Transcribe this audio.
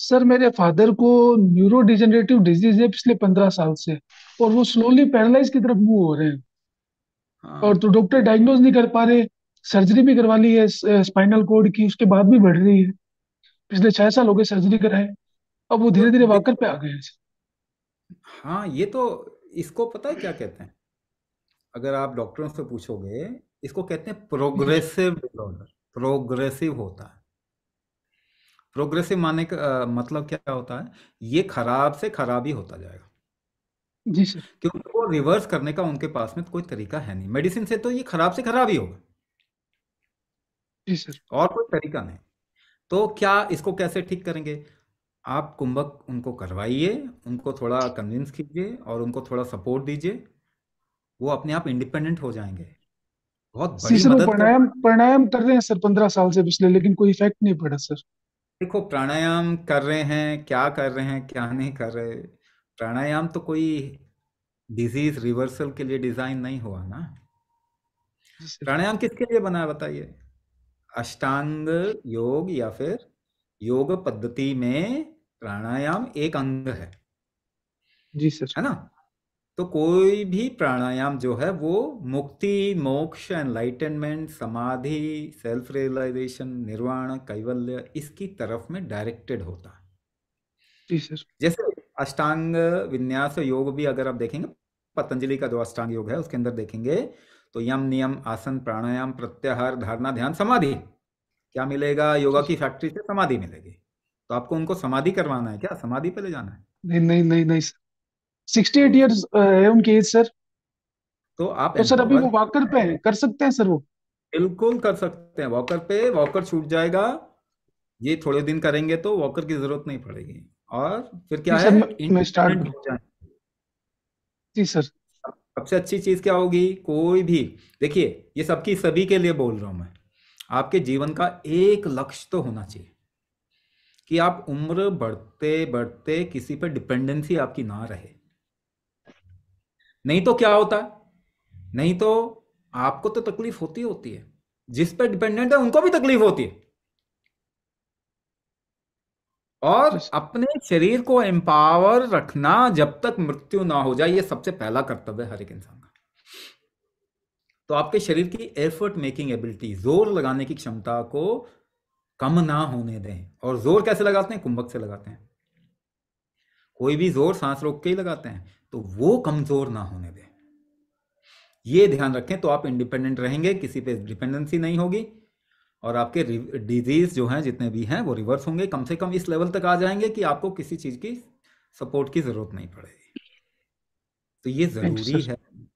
Sir मेरे father को neuro degenerative disease है पिछले पंद्रह साल से और वो स्लोली पैरालाइज की तरफ मूव हो रहे हैं हाँ। और तो डॉक्टर डायग्नोज नहीं कर पा रहे सर्जरी भी करवा ली है स्पाइनल कोड की उसके बाद भी बढ़ रही है पिछले छह साल हो गए सर्जरी कराए अब वो धीरे धीरे वाकर पे आ गए हैं हाँ ये तो इसको पता है क्या कहते हैं अगर आप डॉक्टरों से पूछोगे इसको कहते हैं प्रोग्रेसिव डिसऑर्डर प्रोग्रेसिव होता है प्रोग्रेसिव माने का मतलब क्या होता है ये खराब से खराब ही होता जाएगा जी सर क्योंकि वो रिवर्स करने का उनके पास में कोई तरीका है नहीं मेडिसिन से तो ये खराब से खराब ही होगा जी सर और कोई तरीका नहीं तो क्या इसको कैसे ठीक करेंगे आप कुंभक उनको करवाइए उनको थोड़ा कन्विंस कीजिए और उनको थोड़ा सपोर्ट दीजिए वो अपने आप इंडिपेंडेंट हो जाएंगे बहुत बड़ी मदद प्राणायाम प्राणायाम कर रहे हैं सर पंद्रह साल से पिछले लेकिन कोई इफेक्ट नहीं पड़ा सर देखो प्राणायाम कर रहे हैं क्या कर रहे हैं क्या नहीं कर रहे प्राणायाम तो कोई डिजीज रिवर्सल के लिए डिजाइन नहीं हुआ ना प्राणायाम किसके लिए बना है बताइए अष्टांग योग या फिर योग पद्धति में प्राणायाम एक अंग है जी सर है ना तो कोई भी प्राणायाम जो है वो मुक्ति मोक्ष एनलाइटनमेंट समाधि सेल्फ रियलाइजेशन निर्वाण कैवल्य इसकी तरफ में डायरेक्टेड होता है जैसे अष्टांग विन्यास योग भी अगर आप देखेंगे पतंजलि का जो अष्टांग योग है उसके अंदर देखेंगे तो यम नियम आसन प्राणायाम प्रत्याहार धारणा ध्यान समाधि क्या मिलेगा योगा की फैक्ट्री से समाधि मिलेगी तो आपको उनको समाधि करवाना है क्या समाधि पे ले जाना है नहीं नहीं नहीं नहीं सिक्सटी एट ईयर है उनकी एज सर तो आप तो सर अभी वो वॉकर पे हैं कर सकते हैं सर वो बिल्कुल कर सकते हैं वॉकर पे वॉकर छूट जाएगा ये थोड़े दिन करेंगे तो वॉकर की जरूरत नहीं पड़ेगी और फिर क्या है मैं स्टार्ट जी सर सबसे अच्छी चीज क्या होगी कोई भी देखिए ये सबकी सभी के लिए बोल रहा हूं मैं आपके जीवन का एक लक्ष्य तो होना चाहिए कि आप उम्र बढ़ते बढ़ते किसी पर डिपेंडेंसी आपकी ना रहे नहीं तो क्या होता है नहीं तो आपको तो तकलीफ होती होती है जिस पर डिपेंडेंट है उनको भी तकलीफ होती है और अपने शरीर को एम्पावर रखना जब तक मृत्यु ना हो जाए ये सबसे पहला कर्तव्य है हर एक इंसान का तो आपके शरीर की एफर्ट मेकिंग एबिलिटी जोर लगाने की क्षमता को कम ना होने दें और जोर कैसे लगाते हैं कुंभक से लगाते हैं कोई भी जोर सांस रोक के ही लगाते हैं तो वो कमजोर ना होने दें ये ध्यान रखें तो आप इंडिपेंडेंट रहेंगे किसी पे डिपेंडेंसी नहीं होगी और आपके डिजीज जो हैं जितने भी हैं वो रिवर्स होंगे कम से कम इस लेवल तक आ जाएंगे कि आपको किसी चीज की सपोर्ट की जरूरत नहीं पड़ेगी तो ये जरूरी है